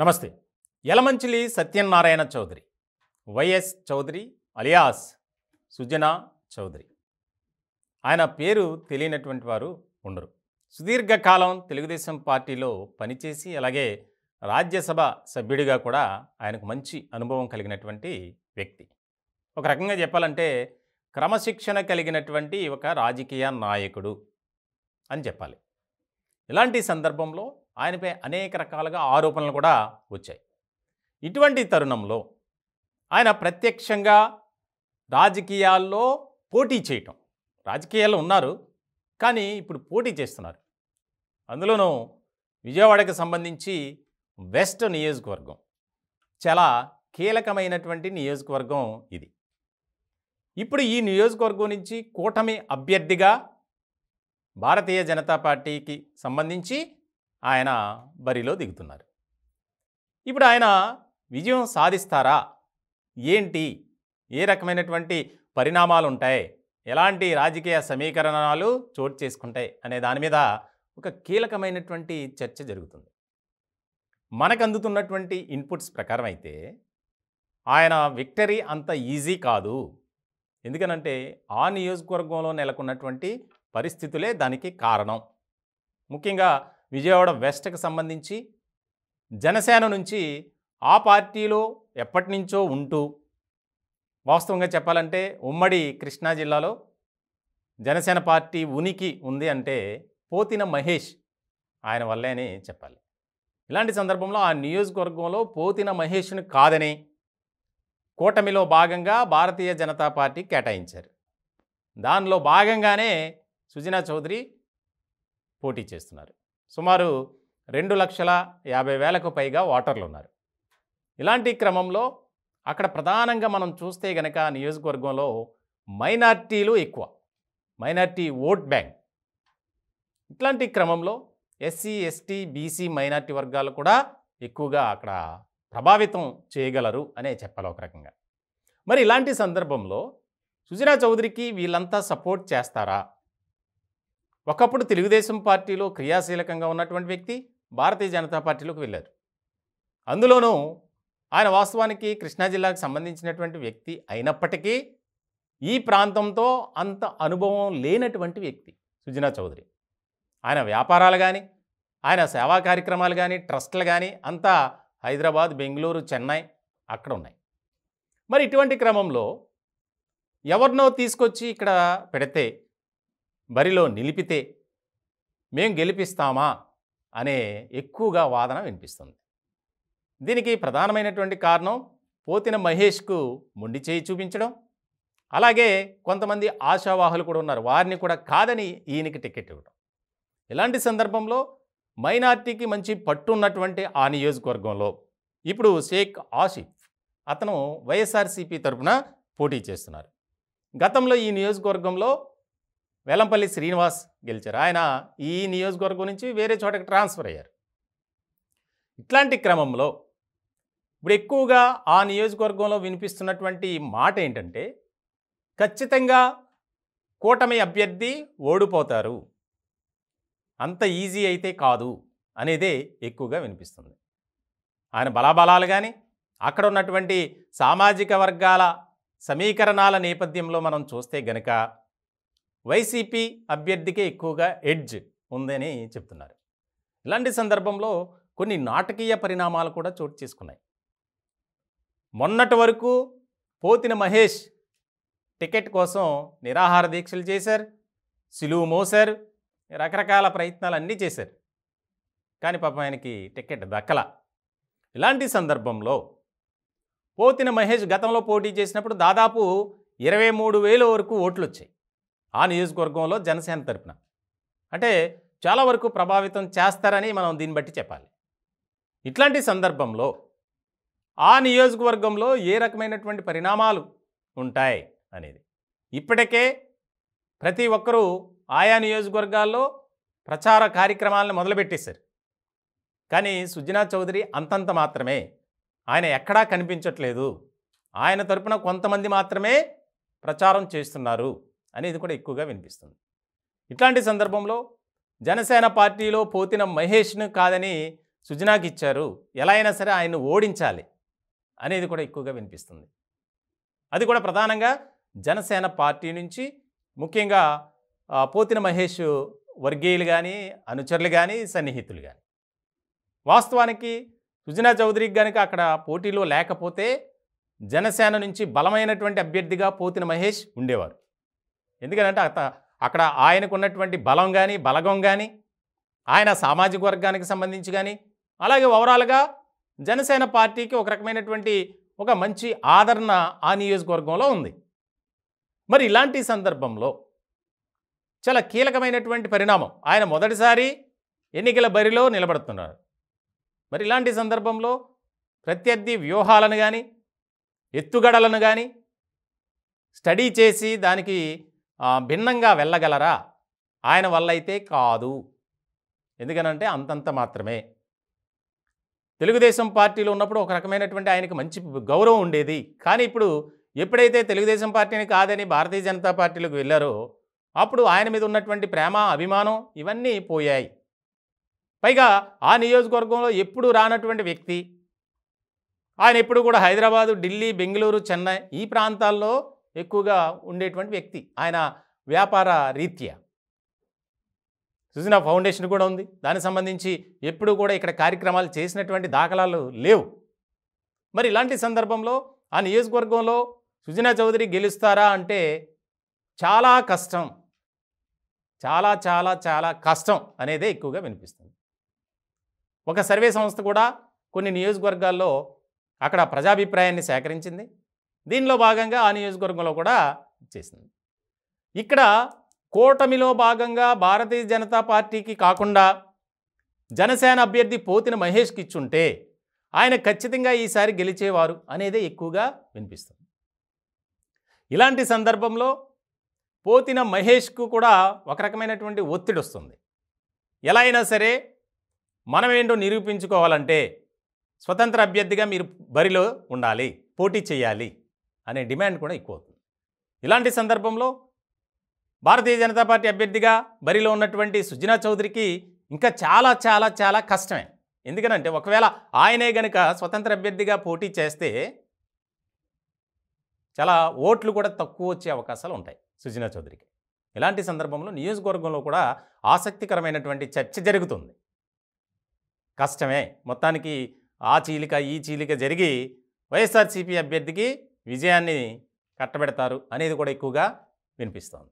నమస్తే యలమంచిలి సత్యనారాయణ చౌదరి వైఎస్ చౌదరి అలియాస్ సుజనా చౌదరి ఆయన పేరు తెలియనటువంటి వారు ఉండరు సుదీర్ఘకాలం తెలుగుదేశం పార్టీలో పనిచేసి అలాగే రాజ్యసభ సభ్యుడిగా కూడా ఆయనకు మంచి అనుభవం కలిగినటువంటి వ్యక్తి ఒక రకంగా చెప్పాలంటే క్రమశిక్షణ కలిగినటువంటి ఒక రాజకీయ నాయకుడు అని చెప్పాలి ఇలాంటి సందర్భంలో ఆయనపై అనేక రకాలుగా ఆరోపణలు కూడా వచ్చాయి ఇటువంటి తరుణంలో ఆయన ప్రత్యక్షంగా రాజకీయాల్లో పోటీ చేయటం రాజకీయాల్లో ఉన్నారు కానీ ఇప్పుడు పోటీ చేస్తున్నారు అందులోనూ విజయవాడకు సంబంధించి వెస్ట్ నియోజకవర్గం చాలా కీలకమైనటువంటి నియోజకవర్గం ఇది ఇప్పుడు ఈ నియోజకవర్గం నుంచి కూటమి అభ్యర్థిగా భారతీయ జనతా పార్టీకి సంబంధించి ఆయన బరిలో దిగుతున్నారు ఇప్పుడు ఆయన విజయం సాధిస్తారా ఏంటి ఏ రకమైనటువంటి పరిణామాలు ఉంటాయి ఎలాంటి రాజకీయ సమీకరణాలు చోటు చేసుకుంటాయి అనే దాని మీద ఒక కీలకమైనటువంటి చర్చ జరుగుతుంది మనకు అందుతున్నటువంటి ఇన్పుట్స్ ప్రకారం అయితే ఆయన విక్టరీ అంత ఈజీ కాదు ఎందుకనంటే ఆ నియోజకవర్గంలో నెలకొన్నటువంటి పరిస్థితులే దానికి కారణం ముఖ్యంగా విజయవాడ వెస్ట్కి సంబంధించి జనసేన నుంచి ఆ పార్టీలో ఎప్పటి నుంచో ఉంటూ వాస్తవంగా చెప్పాలంటే ఉమ్మడి కృష్ణా జిల్లాలో జనసేన పార్టీ ఉనికి ఉంది అంటే పోతిన మహేష్ ఆయన వల్లే అని చెప్పాలి ఇలాంటి సందర్భంలో ఆ నియోజకవర్గంలో పోతిన మహేష్ను కాదని కూటమిలో భాగంగా భారతీయ జనతా పార్టీ కేటాయించారు దానిలో భాగంగానే సుజనా చౌదరి పోటీ చేస్తున్నారు సుమారు రెండు లక్షల యాభై వేలకు పైగా ఓటర్లు ఉన్నారు ఇలాంటి క్రమంలో అక్కడ ప్రధానంగా మనం చూస్తే గనక నియోజకవర్గంలో మైనార్టీలు ఎక్కువ మైనార్టీ ఓట్ బ్యాంక్ ఇట్లాంటి క్రమంలో ఎస్సీ ఎస్టీ బీసీ మైనార్టీ వర్గాలు కూడా ఎక్కువగా అక్కడ ప్రభావితం చేయగలరు అనే చెప్పాలి ఒక రకంగా మరి ఇలాంటి సందర్భంలో సుజనా చౌదరికి వీళ్ళంతా సపోర్ట్ చేస్తారా ఒకప్పుడు తెలుగుదేశం పార్టీలో క్రియాశీలకంగా ఉన్నటువంటి వ్యక్తి భారతీయ జనతా పార్టీలోకి వెళ్ళారు అందులోనూ ఆయన వాస్తవానికి కృష్ణా జిల్లాకు సంబంధించినటువంటి వ్యక్తి అయినప్పటికీ ఈ ప్రాంతంతో అంత అనుభవం లేనటువంటి వ్యక్తి సుజనా చౌదరి ఆయన వ్యాపారాలు కానీ ఆయన సేవా కార్యక్రమాలు కానీ ట్రస్ట్లు కానీ అంతా హైదరాబాద్ బెంగళూరు చెన్నై అక్కడ ఉన్నాయి మరి ఇటువంటి క్రమంలో ఎవరినో తీసుకొచ్చి ఇక్కడ పెడితే బరిలో నిలిపితే మేం గెలిపిస్తామా అనే ఎక్కువగా వాదన వినిపిస్తుంది దీనికి ప్రధానమైనటువంటి కారణం పోతిన మహేష్కు మొండి చేయి చూపించడం అలాగే కొంతమంది ఆశావాహులు కూడా ఉన్నారు వారిని కూడా కాదని ఈయనకి టికెట్ ఇవ్వడం ఇలాంటి సందర్భంలో మైనార్టీకి మంచి పట్టున్నటువంటి ఆ నియోజకవర్గంలో ఇప్పుడు షేక్ ఆసిఫ్ అతను వైఎస్ఆర్సీపీ తరఫున పోటీ చేస్తున్నారు గతంలో ఈ నియోజకవర్గంలో వెల్లంపల్లి శ్రీనివాస్ గెలిచారు ఆయన ఈ నియోజకవర్గం నుంచి వేరే చోటకి ట్రాన్స్ఫర్ అయ్యారు ఇట్లాంటి క్రమంలో ఇప్పుడు ఎక్కువగా ఆ నియోజకవర్గంలో వినిపిస్తున్నటువంటి మాట ఏంటంటే ఖచ్చితంగా కూటమి అభ్యర్థి ఓడిపోతారు అంత ఈజీ అయితే కాదు అనేదే ఎక్కువగా వినిపిస్తుంది ఆయన బలాబలాలు కానీ అక్కడ ఉన్నటువంటి సామాజిక వర్గాల సమీకరణాల నేపథ్యంలో మనం చూస్తే గనక వైసీపీ అభ్యర్థికే ఎక్కువగా ఎడ్జ్ ఉందని చెప్తున్నారు ఇలాంటి సందర్భంలో కొన్ని నాటకీయ పరిణామాలు కూడా చోటు చేసుకున్నాయి మొన్నటి వరకు పోతిన మహేష్ టికెట్ కోసం నిరాహార దీక్షలు చేశారు సిలువు మోశారు రకరకాల ప్రయత్నాలు అన్నీ చేశారు కానీ పాపం ఆయనకి టికెట్ దక్కల ఇలాంటి సందర్భంలో పోతిన మహేష్ గతంలో పోటీ చేసినప్పుడు దాదాపు ఇరవై మూడు వేల వరకు ఓట్లు వచ్చాయి ఆ నియోజకవర్గంలో జనసేన తరపున అంటే చాలా వరకు ప్రభావితం చేస్తారని మనం దీన్ని బట్టి చెప్పాలి ఇట్లాంటి సందర్భంలో ఆ నియోజకవర్గంలో ఏ రకమైనటువంటి పరిణామాలు ఉంటాయి అనేది ఇప్పటికే ప్రతి ఒక్కరూ ఆయా నియోజకవర్గాల్లో ప్రచార కార్యక్రమాలను మొదలుపెట్టేశారు కానీ సుజనా చౌదరి అంతంత మాత్రమే ఆయన ఎక్కడా కనిపించట్లేదు ఆయన తరపున కొంతమంది మాత్రమే ప్రచారం చేస్తున్నారు అనేది కూడా ఎక్కువగా వినిపిస్తుంది ఇట్లాంటి సందర్భంలో జనసేన పార్టీలో పోతిన మహేష్ను కాదని సుజనాకి ఇచ్చారు ఎలా అయినా సరే ఆయన్ని ఓడించాలి అనేది కూడా ఎక్కువగా వినిపిస్తుంది అది కూడా ప్రధానంగా జనసేన పార్టీ నుంచి ముఖ్యంగా పోతిన మహేష్ వర్గీయులు కానీ అనుచరులు కానీ సన్నిహితులు కానీ వాస్తవానికి సుజనా చౌదరికి కనుక అక్కడ పోటీలో లేకపోతే జనసేన నుంచి బలమైనటువంటి అభ్యర్థిగా పోతిన మహేష్ ఉండేవారు ఎందుకంటే అక్కడ ఆయనకు ఉన్నటువంటి బలం కానీ బలగం కానీ ఆయన సామాజిక వర్గానికి సంబంధించి కానీ అలాగే ఓవరాల్గా జనసేన పార్టీకి ఒక రకమైనటువంటి ఒక మంచి ఆదరణ ఆ నియోజకవర్గంలో ఉంది మరి ఇలాంటి సందర్భంలో చాలా కీలకమైనటువంటి పరిణామం ఆయన మొదటిసారి ఎన్నికల బరిలో నిలబడుతున్నారు మరి ఇలాంటి సందర్భంలో ప్రత్యర్థి వ్యూహాలను కానీ ఎత్తుగడలను కానీ స్టడీ చేసి దానికి భిన్నంగా వెళ్ళగలరా ఆయన వల్ల అయితే కాదు ఎందుకనంటే అంతంత మాత్రమే తెలుగుదేశం పార్టీలో ఉన్నప్పుడు ఒక రకమైనటువంటి ఆయనకు మంచి గౌరవం ఉండేది కానీ ఇప్పుడు ఎప్పుడైతే తెలుగుదేశం పార్టీని కాదని భారతీయ జనతా పార్టీలోకి వెళ్ళారో అప్పుడు ఆయన మీద ఉన్నటువంటి ప్రేమ అభిమానం ఇవన్నీ పోయాయి పైగా ఆ నియోజకవర్గంలో ఎప్పుడు రానటువంటి వ్యక్తి ఆయన ఎప్పుడు కూడా హైదరాబాదు ఢిల్లీ బెంగళూరు చెన్నై ఈ ప్రాంతాల్లో ఎక్కువగా ఉండేటువంటి వ్యక్తి ఆయన వ్యాపార రీత్యా సుజనా ఫౌండేషన్ కూడా ఉంది దానికి సంబంధించి ఎప్పుడు కూడా ఇక్కడ కార్యక్రమాలు చేసినటువంటి దాఖలాలు లేవు మరి ఇలాంటి సందర్భంలో ఆ నియోజకవర్గంలో సుజనా చౌదరి గెలుస్తారా అంటే చాలా కష్టం చాలా చాలా చాలా కష్టం అనేదే ఎక్కువగా వినిపిస్తుంది ఒక సర్వే సంస్థ కూడా కొన్ని నియోజకవర్గాల్లో అక్కడ ప్రజాభిప్రాయాన్ని సేకరించింది దీనిలో భాగంగా ఆ నియోజకవర్గంలో కూడా చేసింది ఇక్కడ కూటమిలో భాగంగా భారతీయ జనతా పార్టీకి కాకుండా జనసేన అభ్యర్థి పోతిన మహేష్కి ఇచ్చుంటే ఆయన ఖచ్చితంగా ఈసారి గెలిచేవారు అనేదే ఎక్కువగా వినిపిస్తుంది ఇలాంటి సందర్భంలో పోతిన మహేష్కు కూడా ఒక రకమైనటువంటి ఒత్తిడి వస్తుంది ఎలా అయినా సరే మనమేంటో నిరూపించుకోవాలంటే స్వతంత్ర అభ్యర్థిగా మీరు బరిలో ఉండాలి పోటీ చేయాలి అనే డిమాండ్ కూడా ఎక్కువ అవుతుంది ఇలాంటి సందర్భంలో భారతీయ జనతా పార్టీ అభ్యర్థిగా బరిలో ఉన్నటువంటి సుజనా చౌదరికి ఇంకా చాలా చాలా చాలా కష్టమే ఎందుకనంటే ఒకవేళ ఆయనే గనుక స్వతంత్ర అభ్యర్థిగా పోటీ చేస్తే చాలా ఓట్లు కూడా తక్కువ వచ్చే అవకాశాలు ఉంటాయి సుజనా చౌదరికి ఇలాంటి సందర్భంలో నియోజకవర్గంలో కూడా ఆసక్తికరమైనటువంటి చర్చ జరుగుతుంది కష్టమే మొత్తానికి ఆ చీలిక ఈ చీలిక జరిగి వైఎస్ఆర్సీపీ అభ్యర్థికి విజయాన్ని కట్టబెడతారు అనేది కూడా ఎక్కువగా వినిపిస్తోంది